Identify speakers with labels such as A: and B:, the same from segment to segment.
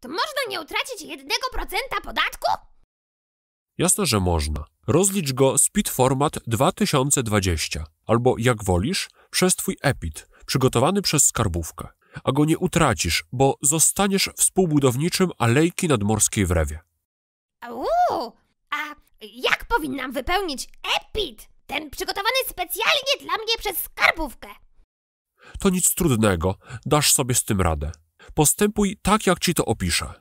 A: To można nie utracić jednego procenta podatku?
B: Jasne, że można. Rozlicz go Speed Format 2020 albo jak wolisz, przez twój EPIT, przygotowany przez skarbówkę. A go nie utracisz, bo zostaniesz współbudowniczym Alejki Nadmorskiej w Rewie.
A: Uuu, a jak powinnam wypełnić EPIT? Ten przygotowany specjalnie dla mnie przez skarbówkę.
B: To nic trudnego, dasz sobie z tym radę. Postępuj tak, jak ci to opiszę.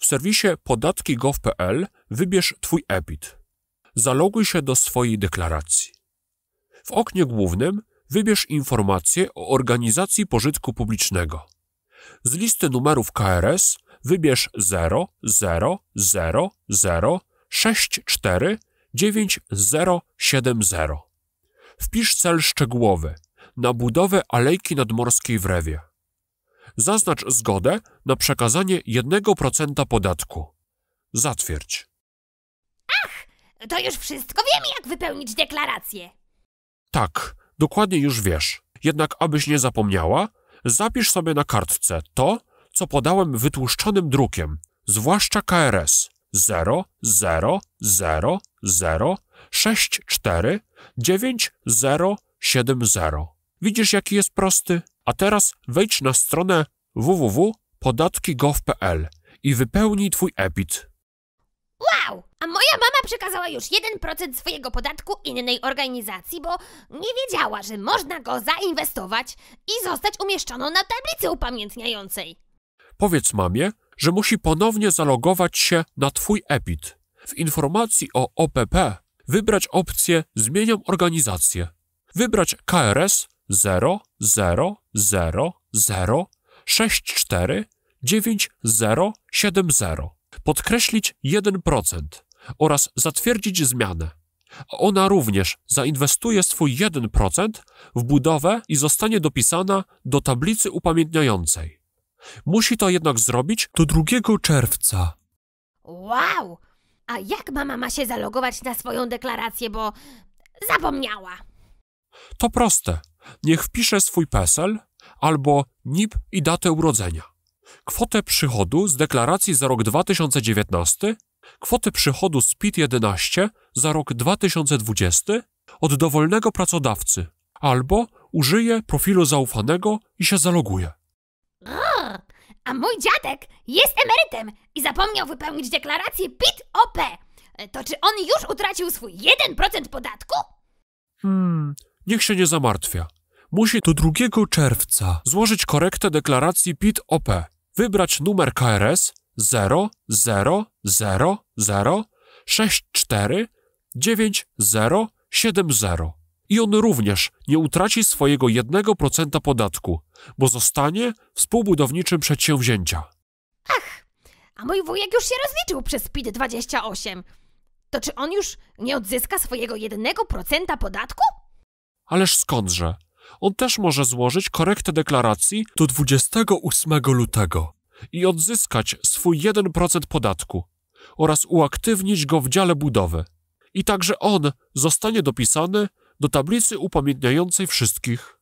B: W serwisie podatki.gov.pl wybierz Twój EBIT. Zaloguj się do swojej deklaracji. W oknie głównym wybierz informacje o organizacji pożytku publicznego. Z listy numerów KRS wybierz 0000649070. Wpisz cel szczegółowy na budowę alejki nadmorskiej w Rewie. Zaznacz zgodę na przekazanie 1% podatku. Zatwierdź.
A: Ach, to już wszystko wiem, jak wypełnić deklarację.
B: Tak, dokładnie już wiesz. Jednak abyś nie zapomniała, zapisz sobie na kartce to, co podałem wytłuszczonym drukiem, zwłaszcza KRS 0 0 Widzisz, jaki jest prosty? A teraz wejdź na stronę www.podatki.gov.pl i wypełnij twój EBIT.
A: Wow! A moja mama przekazała już 1% swojego podatku innej organizacji, bo nie wiedziała, że można go zainwestować i zostać umieszczoną na tablicy upamiętniającej.
B: Powiedz mamie, że musi ponownie zalogować się na Twój EBIT. W informacji o OPP wybrać opcję Zmieniam organizację. Wybrać KRS 0 0 0 0 6 4 9 0 7 0. Podkreślić 1% oraz zatwierdzić zmianę. Ona również zainwestuje swój 1% w budowę i zostanie dopisana do tablicy upamiętniającej. Musi to jednak zrobić do 2 czerwca.
A: Wow! A jak mama ma się zalogować na swoją deklarację, bo zapomniała?
B: To proste. Niech wpisze swój PESEL albo NIP i datę urodzenia. Kwotę przychodu z deklaracji za rok 2019, kwotę przychodu z PIT-11 za rok 2020 od dowolnego pracodawcy albo użyje profilu zaufanego i się zaloguje.
A: Grr, a mój dziadek jest emerytem i zapomniał wypełnić deklarację PIT-OP. E, to czy on już utracił swój 1% podatku?
B: Hmm, Niech się nie zamartwia. Musi do 2 czerwca złożyć korektę deklaracji PIT-OP, wybrać numer KRS 00000649070 i on również nie utraci swojego 1% podatku, bo zostanie współbudowniczym przedsięwzięcia.
A: Ach, a mój wujek już się rozliczył przez PIT-28. To czy on już nie odzyska swojego 1% podatku?
B: Ależ skądże? On też może złożyć korektę deklaracji do 28 lutego i odzyskać swój 1% podatku oraz uaktywnić go w dziale budowy. I także on zostanie dopisany do tablicy upamiętniającej wszystkich.